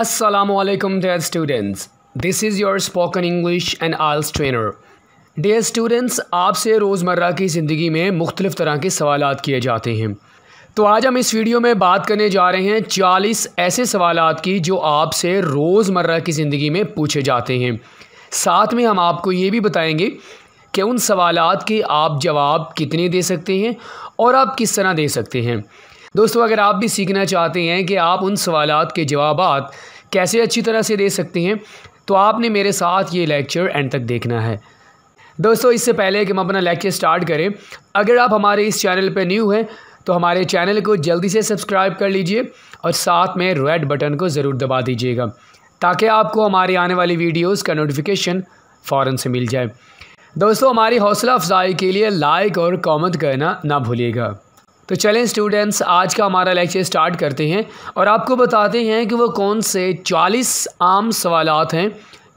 Assalamualaikum dear students. This is your spoken English and IELTS trainer. Dear students, आपसे रोज़मर्रा की ज़िंदगी में मुख्तलिफ़ तरह के सवाल किए जाते हैं तो आज हम इस वीडियो में बात करने जा रहे हैं 40 ऐसे सवाल की जो आपसे रोज़मर्रा की ज़िंदगी में पूछे जाते हैं साथ में हम आपको ये भी बताएंगे कि उन सवाल के आप जवाब कितने दे सकते हैं और आप किस तरह दे सकते हैं दोस्तों अगर आप भी सीखना चाहते हैं कि आप उन सवाल के जवाब कैसे अच्छी तरह से दे सकते हैं तो आपने मेरे साथ ये लेक्चर एंड तक देखना है दोस्तों इससे पहले कि हम अपना लेक्चर स्टार्ट करें अगर आप हमारे इस चैनल पर न्यू हैं तो हमारे चैनल को जल्दी से सब्सक्राइब कर लीजिए और साथ में रेड बटन को ज़रूर दबा दीजिएगा ताकि आपको हमारी आने वाली वीडियोस का नोटिफिकेशन फ़ौर से मिल जाए दोस्तों हमारी हौसला अफजाई के लिए लाइक और कमेंट करना ना भूलिएगा तो चलें स्टूडेंट्स आज का हमारा लेक्चर स्टार्ट करते हैं और आपको बताते हैं कि वो कौन से चालीस आम सवाल हैं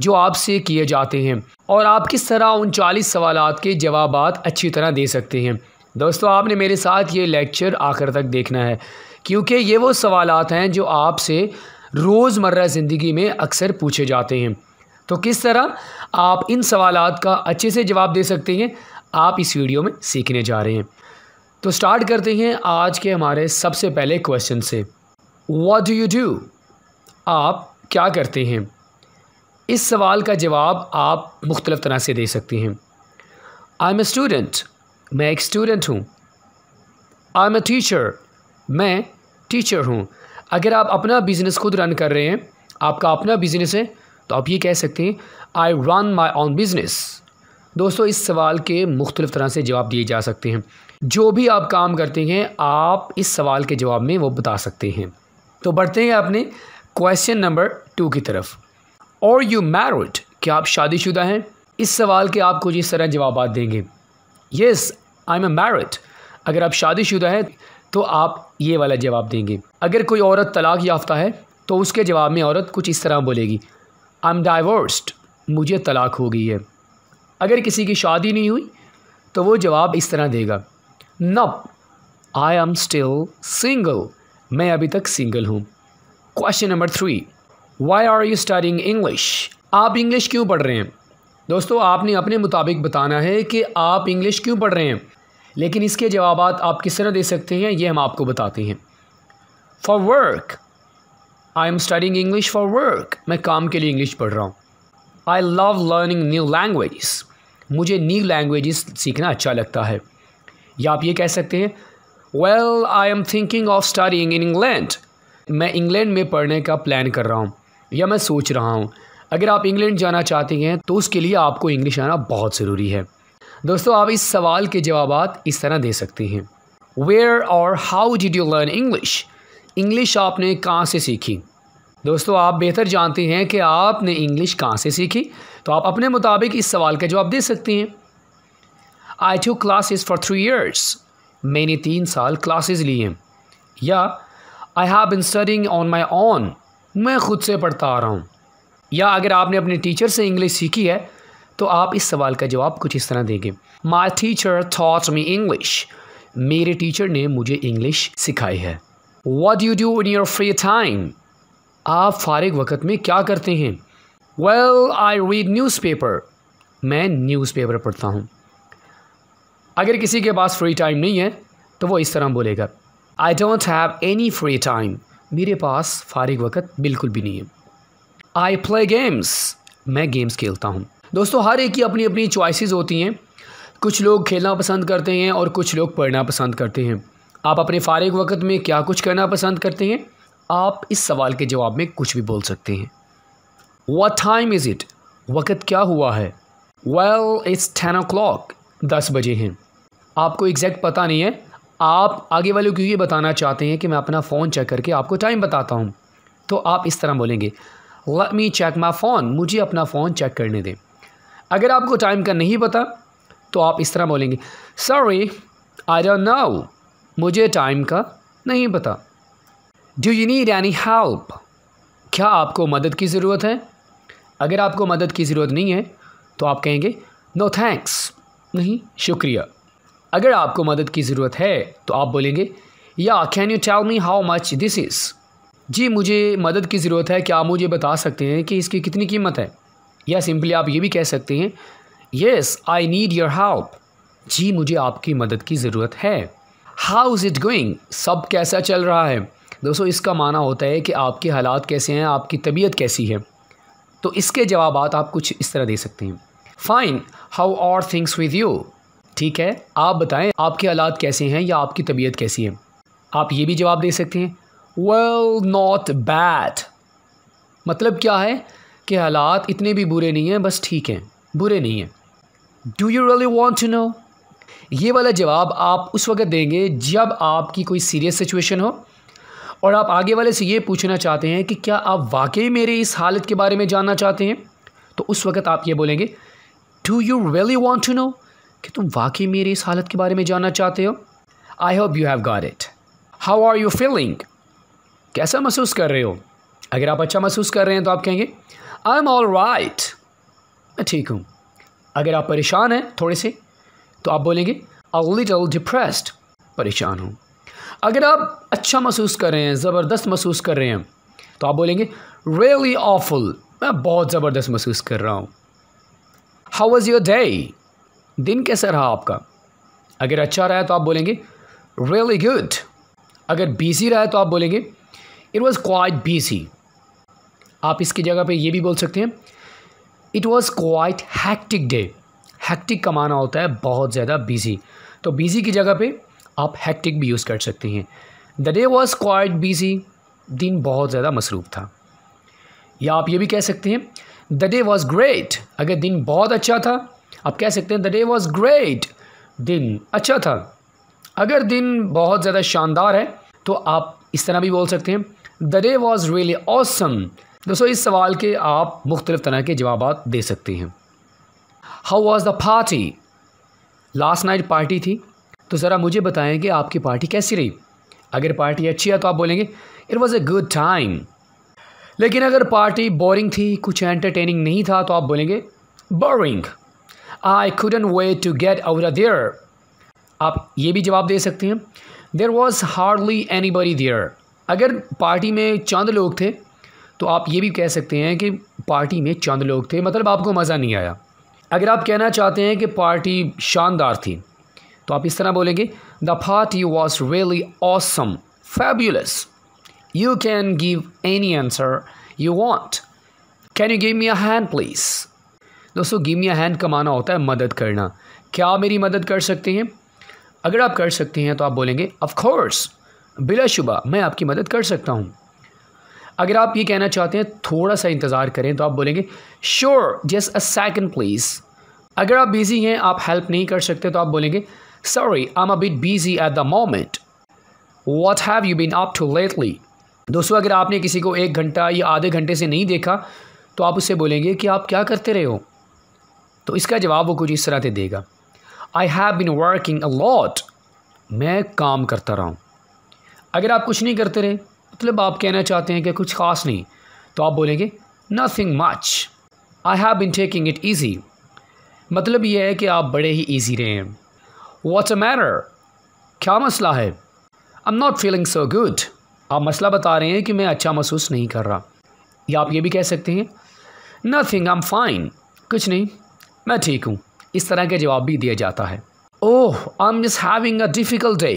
जो आपसे किए जाते हैं और आप किस तरह उन चालीस सवाल के जवाब अच्छी तरह दे सकते हैं दोस्तों आपने मेरे साथ ये लेक्चर आखिर तक देखना है क्योंकि ये वो सवाल हैं जो आपसे रोज़मर्रा ज़िंदगी में अक्सर पूछे जाते हैं तो किस तरह आप इन सवाल का अच्छे से जवाब दे सकते हैं आप इस वीडियो में सीखने जा रहे हैं तो स्टार्ट करते हैं आज के हमारे सबसे पहले क्वेश्चन से वॉट डू यू डू आप क्या करते हैं इस सवाल का जवाब आप मुख्तलफ तरह से दे सकते हैं आई एम ए स्टूडेंट मैं एक स्टूडेंट हूँ आई एम ए टीचर मैं टीचर हूँ अगर आप अपना बिज़नेस खुद रन कर रहे हैं आपका अपना बिज़नेस है तो आप ये कह सकते हैं I run my own business दोस्तों इस सवाल के मुख्तलिफ़ तरह से जवाब दिए जा सकते हैं जो भी आप काम करते हैं आप इस सवाल के जवाब में वो बता सकते हैं तो बढ़ते हैं अपने क्वेश्चन नंबर टू की तरफ और यू मैरिड क्या आप शादीशुदा हैं इस सवाल के आप कुछ इस तरह जवाब देंगे yes I am a married अगर आप शादीशुदा हैं तो आप ये वाला जवाब देंगे अगर कोई औरत तलाक याफ्ता है तो उसके जवाब में औरत कुछ इस तरह बोलेगी आई एम डाइवोर्स्ड मुझे तलाक हो गई है अगर किसी की शादी नहीं हुई तो वो जवाब इस तरह देगा nope I am still single मैं अभी तक सिंगल हूँ question number three why are you studying English आप इंग्लिश क्यों पढ़ रहे हैं दोस्तों आपने अपने मुताबिक बताना है कि आप इंग्लिश क्यों पढ़ रहे हैं लेकिन इसके जवाब आप किस तरह दे सकते हैं ये हम आपको बताते हैं for work I am studying English for work मैं काम के लिए इंग्लिश पढ़ रहा हूँ I love learning new language मुझे न्यू लैंग्वेज सीखना अच्छा लगता है या आप ये कह सकते हैं well I am thinking of studying in England मैं इंग्लैंड में पढ़ने का प्लान कर रहा हूँ या मैं सोच रहा हूँ अगर आप इंग्लैंड जाना चाहते हैं तो उसके लिए आपको इंग्लिश आना बहुत ज़रूरी है दोस्तों आप इस सवाल के जवाब इस तरह दे सकते हैं वेयर और how did you learn English English आपने कहाँ से सीखी दोस्तों आप बेहतर जानते हैं कि आपने इंग्लिश कहाँ से सीखी तो आप अपने मुताबिक इस सवाल का जवाब दे सकती हैं I took classes for three years मैंने तीन साल क्लासेस ली हैं या I have been studying on my own मैं खुद से पढ़ता आ रहा हूँ या अगर आपने अपने टीचर से इंग्लिश सीखी है तो आप इस सवाल का जवाब कुछ इस तरह देंगे my teacher taught me English मेरे टीचर ने मुझे इंग्लिश सिखाई है what you do in your free time आप फारग वक्त में क्या करते हैं well I read newspaper मैं न्यूज़ पेपर पढ़ता हूँ अगर किसी के पास फ्री टाइम नहीं है तो वो इस तरह बोलेगा I don't have any free time मेरे पास फारग वक्त बिल्कुल भी नहीं है आई प्ले गेम्स मैं गेम्स खेलता हूँ दोस्तों हर एक की अपनी अपनी चॉइसेस होती हैं कुछ लोग खेलना पसंद करते हैं और कुछ लोग पढ़ना पसंद करते हैं आप अपने फारग वक्त में क्या कुछ करना पसंद करते हैं आप इस सवाल के जवाब में कुछ भी बोल सकते हैं वट टाइम इज़ इट वक़्त क्या हुआ है well it's ten o'clock दस बजे हैं आपको एग्जैक्ट पता नहीं है आप आगे वाले को ये बताना चाहते हैं कि मैं अपना फ़ोन चेक करके आपको टाइम बताता हूँ तो आप इस तरह बोलेंगे let me check my phone मुझे अपना फ़ोन चेक करने दें अगर आपको टाइम का नहीं पता तो आप इस तरह बोलेंगे सॉरी आई डोंट नाउ मुझे टाइम का नहीं पता do you need any help क्या आपको मदद की ज़रूरत है अगर आपको मदद की ज़रूरत नहीं है तो आप कहेंगे नो no थैंक्स नहीं शुक्रिया अगर आपको मदद की ज़रूरत है तो आप बोलेंगे या can you tell me how much this is जी मुझे मदद की ज़रूरत है क्या आप मुझे बता सकते हैं कि इसकी कितनी कीमत है या सिंपली आप ये भी कह सकते हैं yes I need your help जी मुझे आपकी मदद की ज़रूरत है हाउ इज़ इट गोइंग सब कैसा चल रहा है दोस्तों इसका माना होता है कि आपके हालात कैसे हैं आपकी तबीयत कैसी है तो इसके जवाब आप कुछ इस तरह दे सकते हैं fine how are things with you ठीक है आप बताएं आपके हालात कैसे हैं या आपकी तबीयत कैसी है आप ये भी जवाब दे सकते हैं वेल नॉट बैड मतलब क्या है कि हालात इतने भी बुरे नहीं हैं बस ठीक हैं बुरे नहीं हैं do you really want to know ये वाला जवाब आप उस वक्त देंगे जब आपकी कोई सीरियस सिचुएशन हो और आप आगे वाले से ये पूछना चाहते हैं कि क्या आप वाकई मेरे इस हालत के बारे में जानना चाहते हैं तो उस वक्त आप ये बोलेंगे do you really want to know कि तुम वाकई मेरे इस हालत के बारे में जानना चाहते हो I hope you have got it how are you feeling कैसा महसूस कर रहे हो अगर आप अच्छा महसूस कर रहे हैं तो आप कहेंगे आई एम ऑल राइट मैं ठीक हूँ अगर आप परेशान हैं थोड़े से तो आप बोलेंगे अ लिटल डिप्रेस्ड परेशान हूँ अगर आप अच्छा महसूस कर रहे हैं ज़बरदस्त महसूस कर रहे हैं तो आप बोलेंगे रियली ऑफुल मैं बहुत ज़बरदस्त महसूस कर रहा हूँ हाउ वॉज़ योर डे दिन कैसा रहा आपका अगर अच्छा रहा तो आप बोलेंगे रियली गुड अगर बिजी रहा तो आप बोलेंगे इट वॉज़ क्वाइट बिजी आप इसकी जगह पे ये भी बोल सकते हैं it was quite hectic day hectic का माना होता है बहुत ज़्यादा बिजी तो बिजी की जगह पे आप हैक्टिक भी यूज़ कर सकते हैं the day was quite busy दिन बहुत ज़्यादा मसरूफ़ था या आप ये भी कह सकते हैं द डे वॉज ग्रेट अगर दिन बहुत अच्छा था आप कह सकते हैं द डे वॉज ग्रेट दिन अच्छा था अगर दिन बहुत ज़्यादा शानदार है तो आप इस तरह भी बोल सकते हैं the day was really awesome दोस्तों इस सवाल के आप मुख्तलिफ तरह के जवाब दे सकते हैं how was the party last night party थी तो ज़रा मुझे बताएं कि आपकी पार्टी कैसी रही अगर पार्टी अच्छी है तो आप बोलेंगे it was a good time लेकिन अगर पार्टी बोरिंग थी कुछ एंटरटेनिंग नहीं था तो आप बोलेंगे boring I couldn't way to get out of there आप ये भी जवाब दे सकते हैं there was hardly anybody there अगर पार्टी में चंद लोग थे तो आप ये भी कह सकते हैं कि पार्टी में चंद लोग थे मतलब आपको मज़ा नहीं आया अगर आप कहना चाहते हैं कि पार्टी शानदार थी तो आप इस तरह बोलेंगे the party was really awesome fabulous you can give any answer you want can you give me a hand please दोस्तों गिव मी अ हैंड का माना होता है मदद करना क्या आप मेरी मदद कर सकते हैं अगर आप कर सकते हैं तो आप बोलेंगे ऑफकोर्स बिला बिलाशुबा मैं आपकी मदद कर सकता हूँ अगर आप ये कहना चाहते हैं थोड़ा सा इंतज़ार करें तो आप बोलेंगे sure just a second please अगर आप बिज़ी हैं आप हेल्प नहीं कर सकते तो आप बोलेंगे Sorry, I'm a bit busy at the moment. What have you been up to lately? दोस्तों अगर आपने किसी को एक घंटा या आधे घंटे से नहीं देखा तो आप उससे बोलेंगे कि आप क्या करते रहे हो तो इसका जवाब वो कुछ इस तरह से देगा I have been working a lot मैं काम करता रहा हूँ अगर आप कुछ नहीं करते रहे मतलब आप कहना चाहते हैं कि कुछ खास नहीं तो आप बोलेंगे nothing much I have been taking it easy मतलब यह है कि आप बड़े ही ईजी रहे हैं वॉट्स अ matter? क्या मसला है I am not feeling so good आप मसला बता रहे हैं कि मैं अच्छा महसूस नहीं कर रहा या आप ये भी कह सकते हैं नथिंग आई एम फाइन कुछ नहीं मैं ठीक हूँ इस तरह के जवाब भी दिया जाता है oh I am just having a difficult day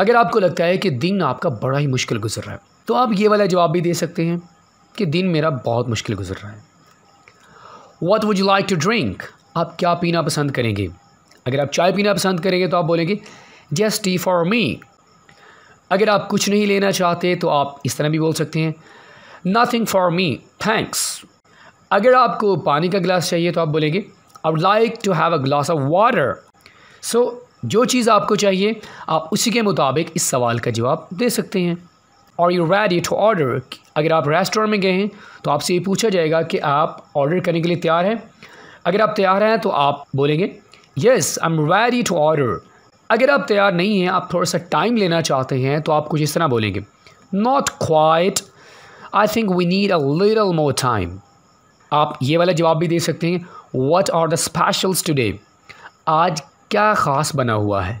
अगर आपको लगता है कि दिन आपका बड़ा ही मुश्किल गुजर रहा है तो आप ये वाला जवाब भी दे सकते हैं कि दिन मेरा बहुत मुश्किल गुजर रहा है what would you like to drink आप क्या पीना पसंद करेंगे अगर आप चाय पीना पसंद करेंगे तो आप बोलेंगे जस्ट टी फॉर मी अगर आप कुछ नहीं लेना चाहते तो आप इस तरह भी बोल सकते हैं नथिंग फॉर मी थैंक्स अगर आपको पानी का गिलास चाहिए तो आप बोलेंगे I would like to have a glass of water सो जो चीज़ आपको चाहिए आप उसी के मुताबिक इस सवाल का जवाब दे सकते हैं और यू रेडी टू ऑर्डर अगर आप रेस्टोरेंट में गए हैं तो आपसे ये पूछा जाएगा कि आप ऑर्डर करने के लिए तैयार हैं अगर आप तैयार हैं तो आप बोलेंगे yes I am ready to order अगर आप तैयार नहीं हैं आप थोड़ा सा टाइम लेना चाहते हैं तो आप कुछ इस तरह बोलेंगे not quite I think we need a little more time आप ये वाला जवाब भी दे सकते हैं what are the specials today आज क्या ख़ास बना हुआ है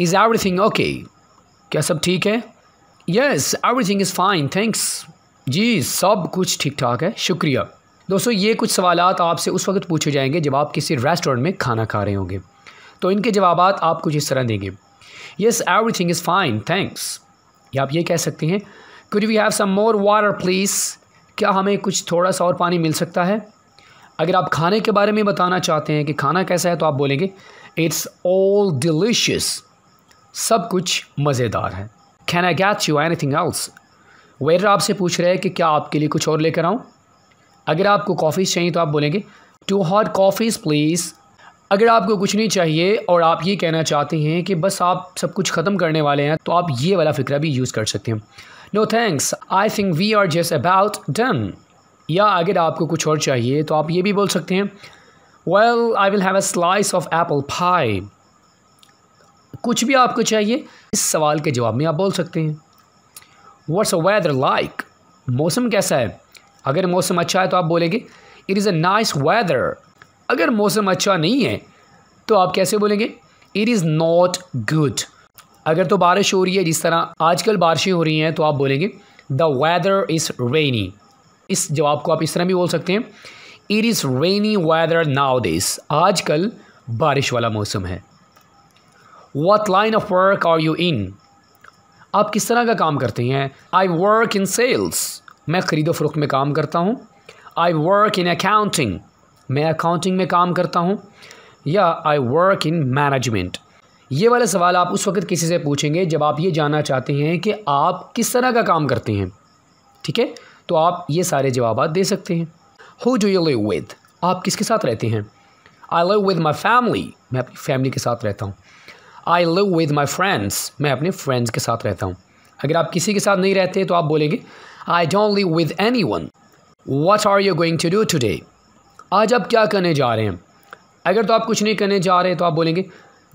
इज़ एवरी थिंग ओके क्या सब ठीक है yes everything is fine thanks जी सब कुछ ठीक ठाक है शुक्रिया दोस्तों ये कुछ सवाल आपसे उस वक्त पूछे जाएंगे जब आप किसी रेस्टोरेंट में खाना खा रहे होंगे तो इनके जवाब आप कुछ इस तरह देंगे yes everything is fine thanks या आप ये कह सकते हैं could we have some more water please क्या हमें कुछ थोड़ा सा और पानी मिल सकता है अगर आप खाने के बारे में बताना चाहते हैं कि खाना कैसा है तो आप बोलेंगे इट्स ऑल डिलीशियस सब कुछ मज़ेदार है can I get you anything else waiter आपसे पूछ रहे हैं कि क्या आपके लिए कुछ और लेकर आऊँ अगर आपको कॉफ़ीज़ चाहिए तो आप बोलेंगे टू हॉट कॉफ़ीज़ प्लीज़ अगर आपको कुछ नहीं चाहिए और आप ये कहना चाहते हैं कि बस आप सब कुछ ख़त्म करने वाले हैं तो आप ये वाला फ़िक्रा भी यूज़ कर सकते हैं no thanks I think we are just about done या अगर आपको कुछ और चाहिए तो आप ये भी बोल सकते हैं well I will have a slice of apple pie कुछ भी आपको चाहिए इस सवाल के जवाब में आप बोल सकते हैं वट्स अ वेदर लाइक मौसम कैसा है अगर मौसम अच्छा है तो आप बोलेंगे it is a nice weather अगर मौसम अच्छा नहीं है तो आप कैसे बोलेंगे इट इज़ नॉट गुड अगर तो बारिश हो रही है जिस तरह आजकल बारिशें हो रही हैं तो आप बोलेंगे द वेदर इज़ रेनी इस जवाब को आप इस तरह भी बोल सकते हैं it is rainy weather now this आजकल बारिश वाला मौसम है what line of work are you in आप किस तरह का काम करते हैं आई वर्क इन सेल्स मैं ख़रीदो फरोख में काम करता हूँ आई वर्क इन अकाउंटिंग मैं अकाउंटिंग में काम करता हूँ या आई वर्क इन मैनेजमेंट ये वाले सवाल आप उस वक्त किसी से पूछेंगे जब आप ये जानना चाहते हैं कि आप किस तरह का काम करते हैं ठीक है तो आप ये सारे जवाब दे सकते हैं हो जो यू लिव विद आप किसके साथ रहते हैं I live with my family मैं अपनी फैमिली के साथ रहता हूँ I live with my friends मैं अपने फ्रेंड्स के साथ रहता हूँ अगर आप किसी के साथ नहीं रहते तो आप बोलेंगे I don't live with anyone what are you going to do today आज आप क्या करने जा रहे हैं अगर तो आप कुछ नहीं करने जा रहे हैं तो आप बोलेंगे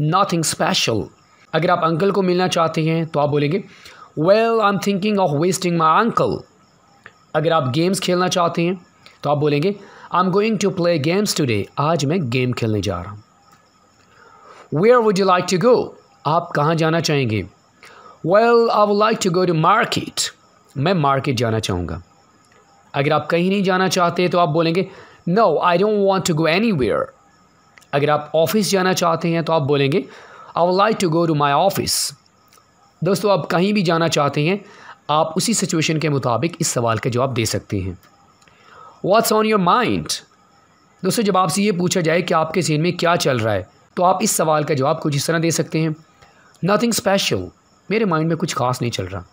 नथिंग स्पेशल अगर आप अंकल को मिलना चाहते हैं तो आप बोलेंगे well I am thinking of wasting my uncle अगर आप गेम्स खेलना चाहते हैं तो आप बोलेंगे I am going to play games today आज मैं गेम खेलने जा रहा हूँ where would you like to go आप कहाँ जाना चाहेंगे well I would like to go to market मैं मार्केट जाना चाहूँगा अगर आप कहीं नहीं जाना चाहते तो आप बोलेंगे no I don't want to go anywhere अगर आप ऑफिस जाना चाहते हैं तो आप बोलेंगे I would like to go to my office दोस्तों आप कहीं भी जाना चाहते हैं आप उसी सिचुएशन के मुताबिक इस सवाल का जवाब दे सकते हैं व्हाट्स ऑन योर माइंड दोस्तों जब आपसे ये पूछा जाए कि आपके जहन में क्या चल रहा है तो आप इस सवाल का जवाब कुछ इस तरह दे सकते हैं नथिंग स्पेशल मेरे माइंड में कुछ खास नहीं चल रहा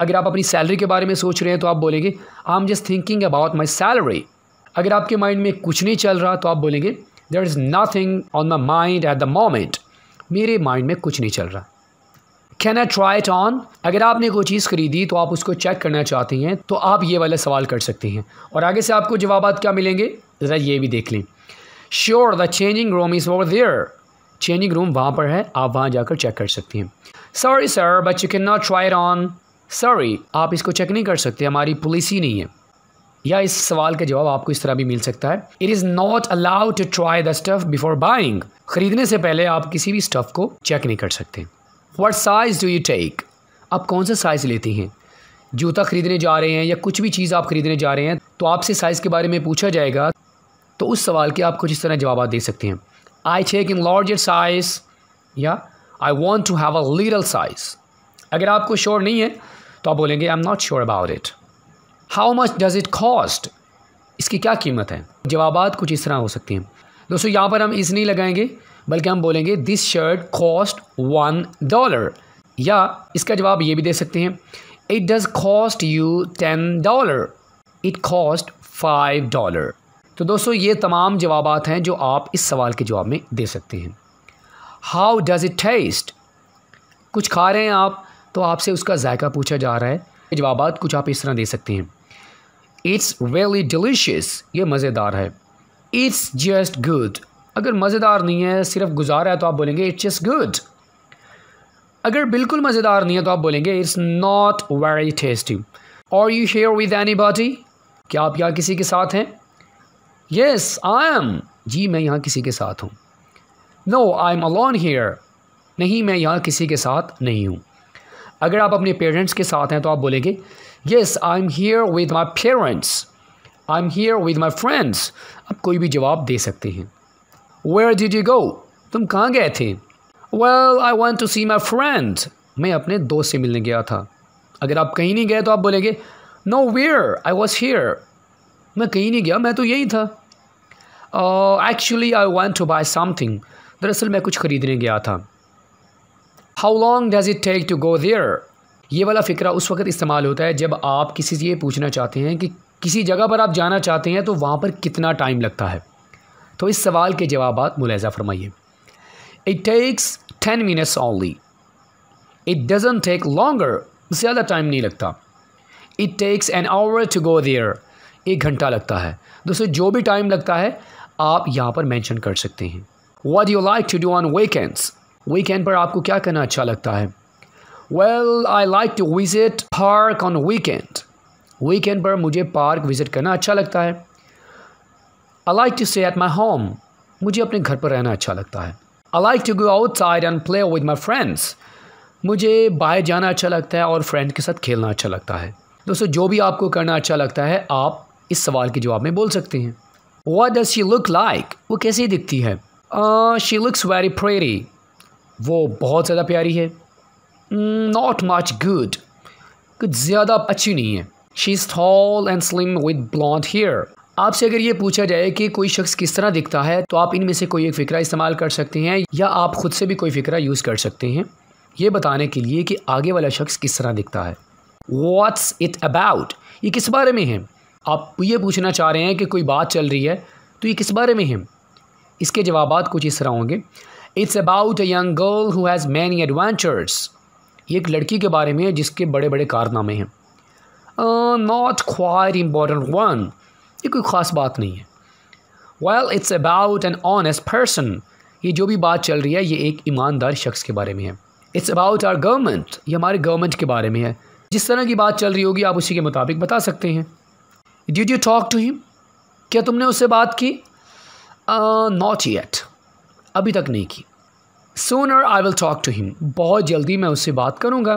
अगर आप अपनी सैलरी के बारे में सोच रहे हैं तो आप बोलेंगे I am just thinking about my salary अगर आपके माइंड में कुछ नहीं चल रहा तो आप बोलेंगे there is nothing on my mind at the moment मेरे माइंड में कुछ नहीं चल रहा can I try it on अगर आपने कोई चीज़ खरीदी तो आप उसको चेक करना चाहती हैं तो आप ये वाला सवाल कर सकती हैं और आगे से आपको जवाब क्या मिलेंगे ज़रा ये भी देख लें sure the changing room is over there changing room वहाँ पर है आप वहाँ जाकर चेक कर सकती हैं sorry sir but you can not try it on sorry आप इसको चेक नहीं कर सकते हमारी पुलिस ही नहीं है या इस सवाल का जवाब आपको इस तरह भी मिल सकता है it is not allowed to try the stuff before buying ख़रीदने से पहले आप किसी भी स्टफ़ को चेक नहीं कर सकते what size do you take आप कौन सा साइज़ लेती हैं जूता ख़रीदने जा रहे हैं या कुछ भी चीज़ आप ख़रीदने जा रहे हैं तो आपसे साइज़ के बारे में पूछा जाएगा तो उस सवाल के आप कुछ इस तरह जवाब दे सकते हैं I take in larger size या I want to have a little size अगर आपको शोर नहीं है तो आप बोलेंगे I am not sure about it how much does it cost इसकी क्या कीमत है जवाब कुछ इस तरह हो सकती हैं दोस्तों यहाँ पर हम इस नहीं लगाएंगे बल्कि हम बोलेंगे this shirt cost one dollar या इसका जवाब ये भी दे सकते हैं it does cost you ten dollar it cost five dollar तो दोस्तों ये तमाम जवाब हैं जो आप इस सवाल के जवाब में दे सकते हैं हाउ डज़ इट टेस्ट कुछ खा रहे हैं आप तो आपसे उसका जायका पूछा जा रहा है जवाब कुछ आप इस तरह दे सकते हैं इट्स वेली डिलीशियस ये मज़ेदार है इट्स जस्ट गुड अगर मज़ेदार नहीं है सिर्फ गुजारा है तो आप बोलेंगे इट्स जस्ट गुड अगर बिल्कुल मज़ेदार नहीं है तो आप बोलेंगे इट्स नॉट वेरी टेस्टी और you share with anybody क्या आप यहाँ किसी के साथ हैं येस आई एम जी मैं यहाँ किसी के साथ हूँ no I am alone here नहीं मैं यहाँ किसी के साथ नहीं हूँ अगर आप अपने पेरेंट्स के साथ हैं तो आप बोलेंगे yes I am here with my parents I am here with my friends आप कोई भी जवाब दे सकते हैं वेयर डिड यू गो तुम कहाँ गए थे well I want to see my friend मैं अपने दोस्त से मिलने गया था अगर आप कहीं नहीं गए तो आप बोलेंगे nowhere I was here मैं कहीं नहीं गया मैं तो यही था actually I want to buy something दरअसल मैं कुछ ख़रीदने गया था how long does it take to go there ये वाला फ़िक्रा उस वक्त इस्तेमाल होता है जब आप किसी से ये पूछना चाहते हैं कि किसी जगह पर आप जाना चाहते हैं तो वहाँ पर कितना टाइम लगता है तो इस सवाल के जवाब मुलाजा फरमाइए it takes ten minutes only it doesn't take longer ज़्यादा टाइम नहीं लगता it takes an hour to go there एक घंटा लगता है दोस्तों जो भी टाइम लगता है आप यहाँ पर मैंशन कर सकते हैं what you like to do on weekends weekend पर आपको क्या करना अच्छा लगता है well I like to visit park on weekend weekend पर मुझे पार्क विज़िट करना अच्छा लगता है I like to stay at my home मुझे अपने घर पर रहना अच्छा लगता है I like to go outside and play with my friends मुझे बाहर जाना अच्छा लगता है और फ्रेंड के साथ खेलना अच्छा लगता है दोस्तों जो भी आपको करना अच्छा लगता है आप इस सवाल के जवाब में बोल सकते हैं what does she look like वो कैसी दिखती है शी लुक्स वेरी प्रेरी वो बहुत ज़्यादा प्यारी है नॉट मच गुड कुछ ज़्यादा अच्छी नहीं है she is tall and slim with blonde hair आपसे अगर ये पूछा जाए कि कोई शख्स किस तरह दिखता है तो आप इनमें से कोई एक फ़िक्रा इस्तेमाल कर सकते हैं या आप ख़ुद से भी कोई फ़िक्रा यूज़ कर सकते हैं ये बताने के लिए कि आगे वाला शख्स किस तरह दिखता है वाट्स इट अबाउट ये किस बारे में है आप ये पूछना चाह रहे हैं कि कोई बात चल रही है तो ये किस बारे में है इसके जवाब कुछ इस तरह होंगे it's about a young girl who has many adventures ये एक लड़की के बारे में है जिसके बड़े बड़े कारनामे हैं नॉट क्वाइट इम्पॉर्टेंट वन ये कोई ख़ास बात नहीं है well it's about an honest person ये जो भी बात चल रही है ये एक ईमानदार शख्स के बारे में है इट्स अबाउट आर गवर्नमेंट ये हमारे गवर्नमेंट के बारे में है जिस तरह की बात चल रही होगी आप उसी के मुताबिक बता सकते हैं did you talk to him क्या तुमने उससे बात की नॉट येट अभी तक नहीं की sooner I will talk to him बहुत जल्दी मैं उससे बात करूँगा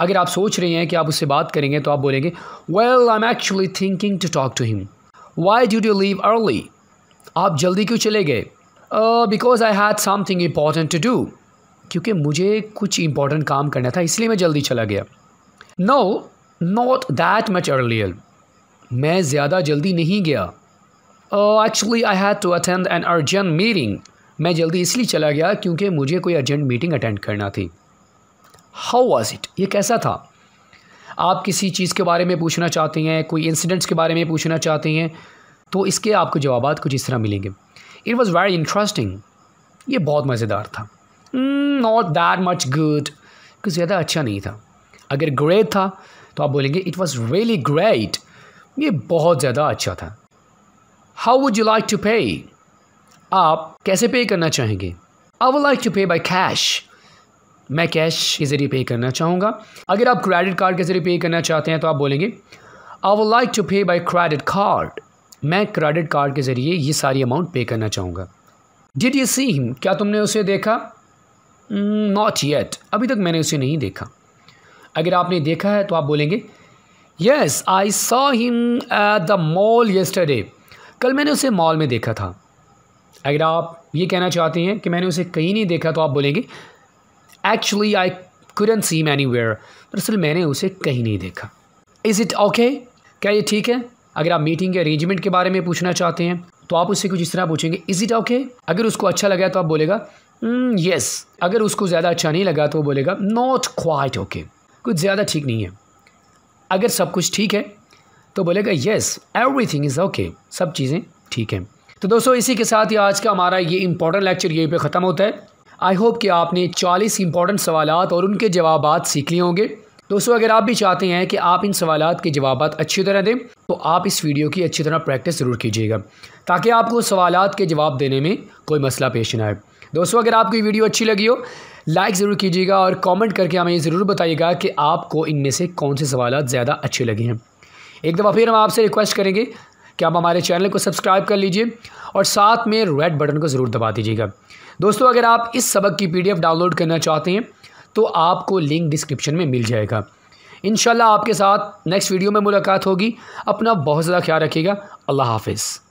अगर आप सोच रहे हैं कि आप उससे बात करेंगे तो आप बोलेंगे well I am actually thinking to talk to him why do you leave early आप जल्दी क्यों चले गए because I had something important to do क्योंकि मुझे कुछ इंपॉर्टेंट काम करना था इसलिए मैं जल्दी चला गया no not that much earlier मैं ज़्यादा जल्दी नहीं गया actually I had to attend an urgent meeting मैं जल्दी इसलिए चला गया क्योंकि मुझे कोई अर्जेंट मीटिंग अटेंड करना थी हाउ वॉज इट ये कैसा था आप किसी चीज़ के बारे में पूछना चाहते हैं कोई इंसिडेंट्स के बारे में पूछना चाहते हैं तो इसके आपको जवाब कुछ इस तरह मिलेंगे इट वॉज़ वेरी इंटरेस्टिंग ये बहुत मज़ेदार था नॉट दैट मच गुड कुछ ज़्यादा अच्छा नहीं था अगर ग्रेट था तो आप बोलेंगे इट वॉज़ रियली ग्रेट ये बहुत ज़्यादा अच्छा था how would you like to pay आप कैसे पे करना चाहेंगे I would like to pay by cash मैं कैश के ज़रिए पे करना चाहूँगा अगर आप क्रेडिट कार्ड के ज़रिए पे करना चाहते हैं तो आप बोलेंगे I would like to pay by credit card मैं क्रेडिट कार्ड के ज़रिए ये सारी अमाउंट पे करना चाहूँगा डिड यू सी हिम क्या तुमने उसे देखा नॉट hmm, येट अभी तक मैंने उसे नहीं देखा अगर आपने देखा है तो आप बोलेंगे yes I saw him at the mall yesterday कल मैंने उसे मॉल में देखा था अगर आप ये कहना चाहते हैं कि मैंने उसे कहीं नहीं देखा तो आप बोलेंगे actually I couldn't see anywhere दरअसल मैंने उसे कहीं नहीं देखा इज़ इट ओके क्या ये ठीक है अगर आप मीटिंग के अरेंजमेंट के बारे में पूछना चाहते हैं तो आप उससे कुछ इस तरह पूछेंगे इज़ इट ओके अगर उसको अच्छा लगा तो आप बोलेगा यस hmm, yes. अगर उसको ज़्यादा अच्छा नहीं लगा तो वो बोलेगा नॉट क्वाइट ओके कुछ ज़्यादा ठीक नहीं है अगर सब कुछ ठीक है तो बोलेगा yes everything is okay सब चीज़ें ठीक हैं तो दोस्तों इसी के साथ ही आज का हमारा ये इंपॉर्टेंट लेक्चर यहीं पे ख़त्म होता है आई होप कि आपने 40 इंपॉर्टेंट सवाल और उनके जवाब सीख लिए होंगे दोस्तों अगर आप भी चाहते हैं कि आप इन सवाल के जवाब अच्छी तरह दें तो आप इस वीडियो की अच्छी तरह प्रैक्टिस ज़रूर कीजिएगा ताकि आपको सवाल के जवाब देने में कोई मसला पेश ना आए दोस्तों अगर आपको ये वीडियो अच्छी लगी हो लाइक ज़रूर कीजिएगा और कमेंट करके हमें ज़रूर बताइएगा कि आपको इनमें से कौन से सवाल ज़्यादा अच्छे लगे हैं एक दफ़ा फिर हम आपसे रिक्वेस्ट करेंगे कि आप हमारे चैनल को सब्सक्राइब कर लीजिए और साथ में रेड बटन को ज़रूर दबा दीजिएगा दोस्तों अगर आप इस सबक की पीडीएफ डाउनलोड करना चाहते हैं तो आपको लिंक डिस्क्रिप्शन में मिल जाएगा इन आपके साथ नेक्स्ट वीडियो में मुलाकात होगी अपना बहुत ज़्यादा ख्याल रखिएगा अल्लाह हाफिज़